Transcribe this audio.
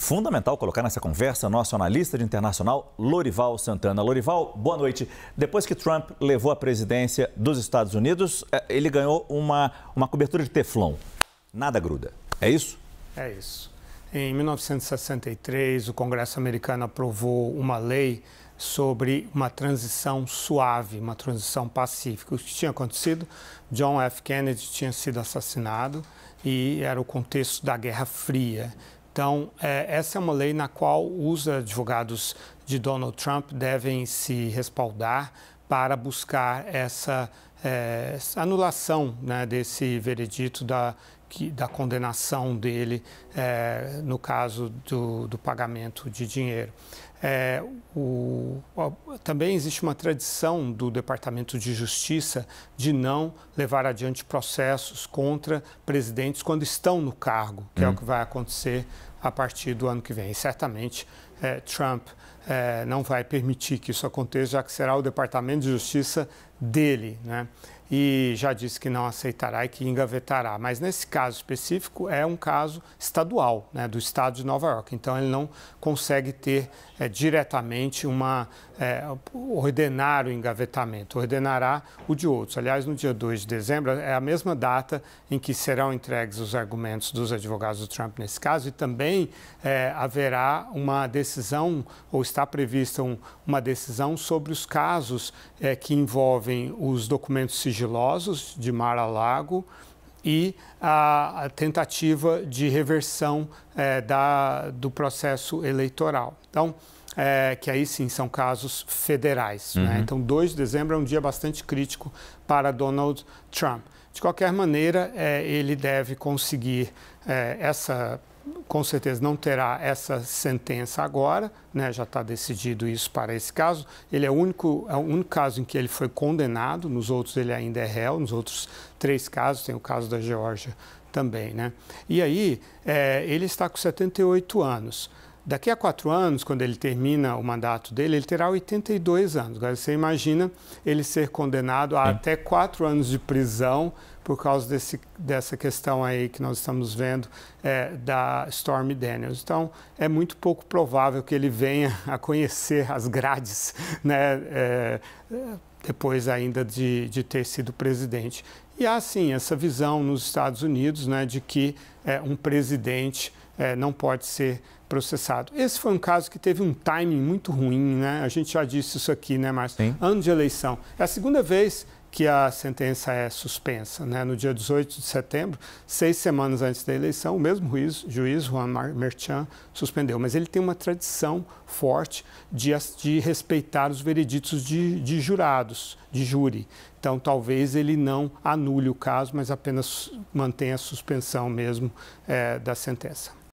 Fundamental colocar nessa conversa nosso analista de internacional, Lorival Santana. Lorival, boa noite. Depois que Trump levou a presidência dos Estados Unidos, eh, ele ganhou uma, uma cobertura de teflon. Nada gruda. É isso? É isso. Em 1963, o Congresso americano aprovou uma lei sobre uma transição suave, uma transição pacífica. O que tinha acontecido? John F. Kennedy tinha sido assassinado e era o contexto da Guerra Fria. Então, é, essa é uma lei na qual os advogados de Donald Trump devem se respaldar para buscar essa, é, essa anulação né, desse veredito da, que, da condenação dele é, no caso do, do, pagamento de dinheiro. É, o, o, também existe uma tradição do Departamento de Justiça de não levar adiante processos contra presidentes quando estão no cargo, que hum. é o hum. que vai acontecer a partir do ano que vem. E certamente eh, Trump eh, não vai permitir que isso aconteça, já que será o Departamento de Justiça dele, né? E já disse que não aceitará e que engavetará. Mas nesse caso específico é um caso estadual, né, do estado de Nova York. Então ele não consegue ter eh, diretamente uma ordenar o engavetamento, ordenará o de outros. Aliás, no dia 2 de dezembro é a mesma data em que serão entregues os argumentos dos advogados do Trump nesse caso e também também é, haverá uma decisão, ou está prevista um, uma decisão sobre os casos é, que envolvem os documentos sigilosos de Mar-a-Lago e a, a, tentativa de reversão é, da, do processo eleitoral. Então, é, que aí sim são casos federais. Né? Uhum. Né? Então, 2 de dezembro é um dia bastante crítico para Donald Trump. De qualquer maneira, é, ele deve conseguir é, essa com certeza não terá essa sentença agora, né? já está decidido isso para esse caso. Ele é o, único, é o único caso em que ele foi condenado, nos outros ele ainda é réu, nos outros três casos, tem o caso da Geórgia também. Né? E aí, é, ele está com 78 anos. Daqui a quatro anos, quando ele termina o mandato dele, ele terá 82 anos. Agora, você imagina ele ser condenado a Sim. até quatro anos de prisão por causa desse, dessa questão aí que nós estamos vendo é, da Stormy Daniels. Então, é muito pouco provável que ele venha a conhecer as grades, né, é, depois ainda de, de ter sido presidente. E há, sim, essa visão nos Estados Unidos né, de que é, um presidente é, não pode ser processado. Esse foi um caso que teve um timing muito ruim, né? A gente já disse isso aqui, né, Márcio? Sim. Ano de eleição. É a segunda vez que a sentença é suspensa. Né? No dia 18 de setembro, seis semanas antes da eleição, o mesmo juiz, juiz Juan Merchan, suspendeu. Mas ele tem uma tradição forte de, de respeitar os vereditos de, de jurados, de júri. Então, talvez ele não anule o caso, mas apenas mantenha a suspensão mesmo é, da sentença.